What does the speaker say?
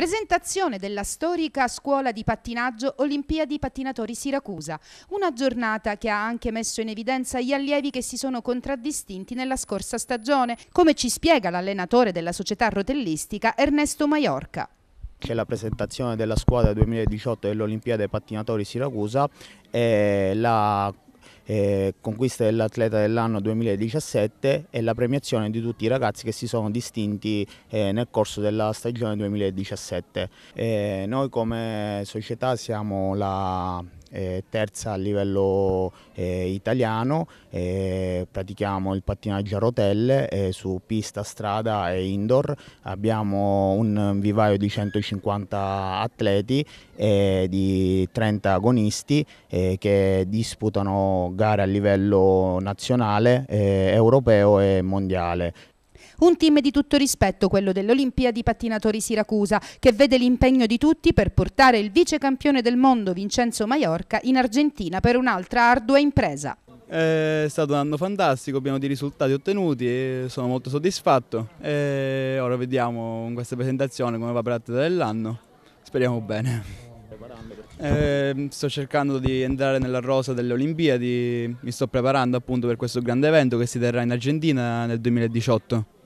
Presentazione della storica scuola di pattinaggio Olimpiadi Pattinatori Siracusa, una giornata che ha anche messo in evidenza gli allievi che si sono contraddistinti nella scorsa stagione, come ci spiega l'allenatore della società rotellistica Ernesto Maiorca. C'è la presentazione della squadra 2018 dell'Olimpiade Pattinatori Siracusa e eh, la eh, conquista dell'atleta dell'anno 2017 e la premiazione di tutti i ragazzi che si sono distinti eh, nel corso della stagione 2017. Eh, noi come società siamo la eh, terza a livello eh, italiano, eh, pratichiamo il pattinaggio a rotelle eh, su pista, strada e indoor, abbiamo un vivaio di 150 atleti e eh, di 30 agonisti eh, che disputano giocare a livello nazionale, eh, europeo e mondiale. Un team di tutto rispetto, quello dell'Olimpiadi Pattinatori Siracusa, che vede l'impegno di tutti per portare il vice campione del mondo Vincenzo Maiorca in Argentina per un'altra ardua impresa. È stato un anno fantastico, abbiamo dei risultati ottenuti e sono molto soddisfatto. E ora vediamo in questa presentazione come va per dell'anno. Speriamo bene. Eh, sto cercando di entrare nella rosa delle Olimpiadi, mi sto preparando appunto per questo grande evento che si terrà in Argentina nel 2018.